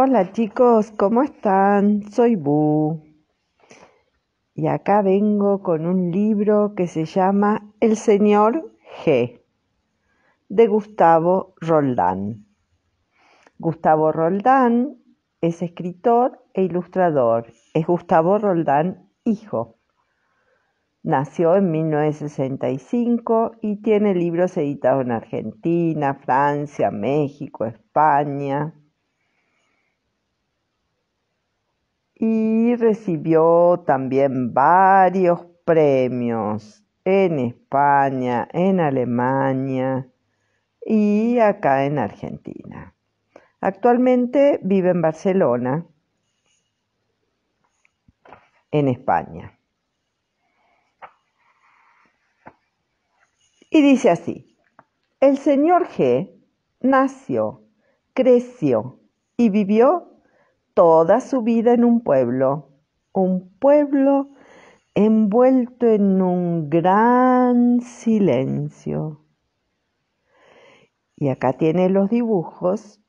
Hola chicos, ¿cómo están? Soy Bu. Y acá vengo con un libro que se llama El Señor G, de Gustavo Roldán. Gustavo Roldán es escritor e ilustrador. Es Gustavo Roldán hijo. Nació en 1965 y tiene libros editados en Argentina, Francia, México, España y recibió también varios premios en España, en Alemania y acá en Argentina. Actualmente vive en Barcelona, en España. Y dice así, el señor G nació, creció y vivió toda su vida en un pueblo, un pueblo envuelto en un gran silencio. Y acá tiene los dibujos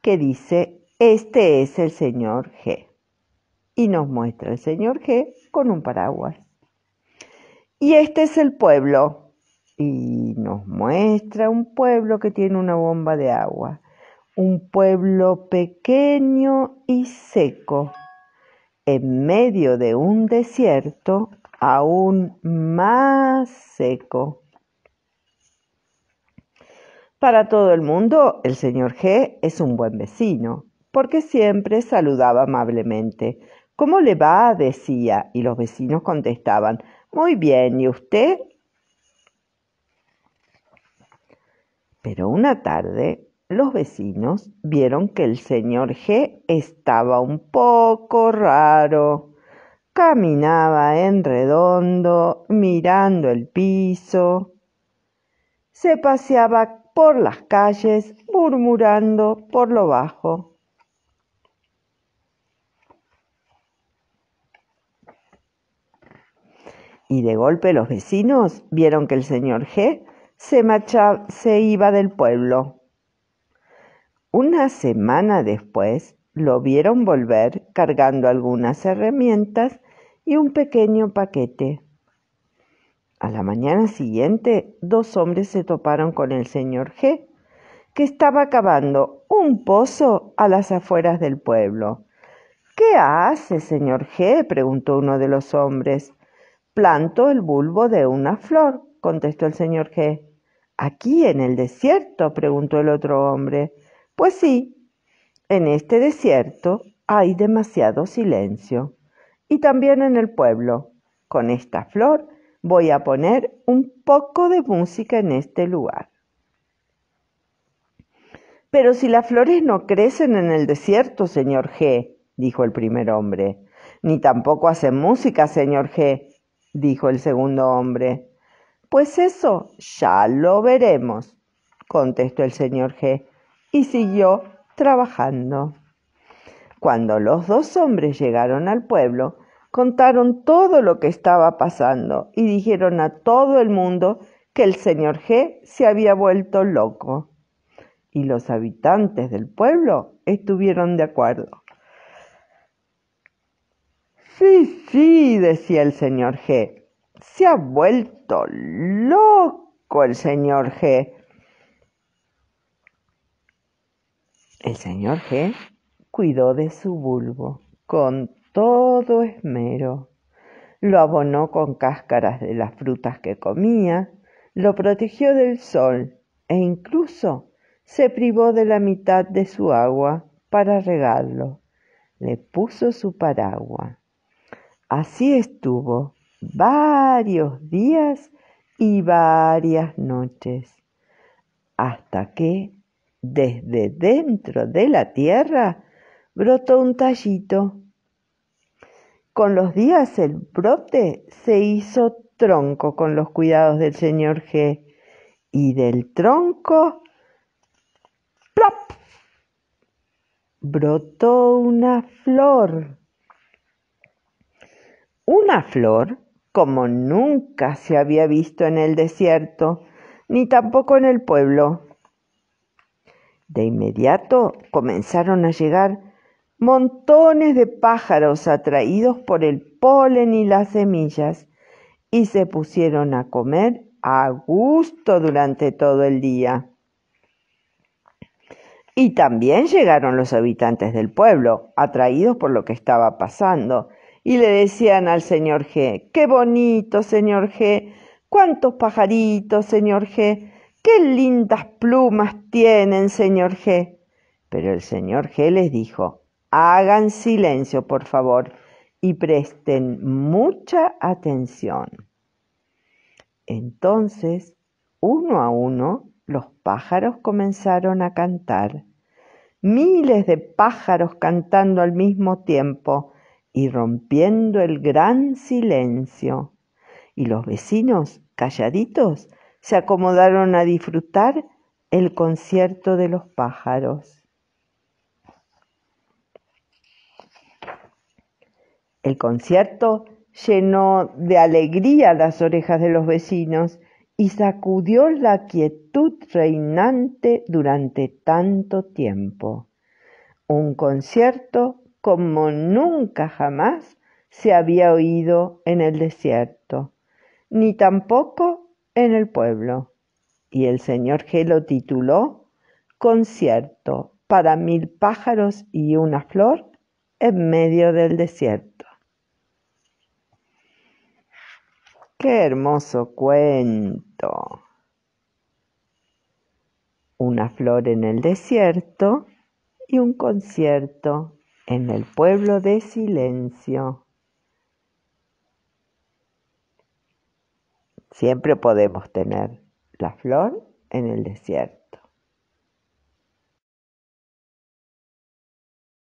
que dice, este es el señor G. Y nos muestra el señor G con un paraguas. Y este es el pueblo. Y nos muestra un pueblo que tiene una bomba de agua un pueblo pequeño y seco, en medio de un desierto aún más seco. Para todo el mundo, el señor G es un buen vecino, porque siempre saludaba amablemente. ¿Cómo le va? decía, y los vecinos contestaban, muy bien, ¿y usted? Pero una tarde los vecinos vieron que el señor G estaba un poco raro. Caminaba en redondo, mirando el piso. Se paseaba por las calles, murmurando por lo bajo. Y de golpe los vecinos vieron que el señor G se, se iba del pueblo. Una semana después lo vieron volver cargando algunas herramientas y un pequeño paquete. A la mañana siguiente, dos hombres se toparon con el señor G, que estaba cavando un pozo a las afueras del pueblo. ¿Qué hace, señor G? preguntó uno de los hombres. Planto el bulbo de una flor, contestó el señor G. ¿Aquí en el desierto? preguntó el otro hombre. Pues sí, en este desierto hay demasiado silencio. Y también en el pueblo. Con esta flor voy a poner un poco de música en este lugar. Pero si las flores no crecen en el desierto, señor G, dijo el primer hombre. Ni tampoco hacen música, señor G, dijo el segundo hombre. Pues eso ya lo veremos, contestó el señor G, y siguió trabajando. Cuando los dos hombres llegaron al pueblo, contaron todo lo que estaba pasando y dijeron a todo el mundo que el señor G se había vuelto loco. Y los habitantes del pueblo estuvieron de acuerdo. Sí, sí, decía el señor G. Se ha vuelto loco el señor G. El señor G cuidó de su bulbo con todo esmero. Lo abonó con cáscaras de las frutas que comía, lo protegió del sol e incluso se privó de la mitad de su agua para regarlo. Le puso su paraguas. Así estuvo varios días y varias noches, hasta que desde dentro de la tierra brotó un tallito. Con los días el brote se hizo tronco con los cuidados del señor G. Y del tronco, plop, brotó una flor. Una flor como nunca se había visto en el desierto, ni tampoco en el pueblo. De inmediato comenzaron a llegar montones de pájaros atraídos por el polen y las semillas y se pusieron a comer a gusto durante todo el día. Y también llegaron los habitantes del pueblo, atraídos por lo que estaba pasando, y le decían al señor G, qué bonito, señor G, cuántos pajaritos, señor G, qué lindas plumas tienen, señor G. Pero el señor G les dijo, hagan silencio, por favor, y presten mucha atención. Entonces, uno a uno, los pájaros comenzaron a cantar. Miles de pájaros cantando al mismo tiempo y rompiendo el gran silencio. Y los vecinos, calladitos, se acomodaron a disfrutar el concierto de los pájaros. El concierto llenó de alegría las orejas de los vecinos y sacudió la quietud reinante durante tanto tiempo. Un concierto como nunca jamás se había oído en el desierto, ni tampoco en el pueblo. Y el señor G lo tituló Concierto para mil pájaros y una flor en medio del desierto. Qué hermoso cuento. Una flor en el desierto y un concierto en el pueblo de silencio. Siempre podemos tener la flor en el desierto.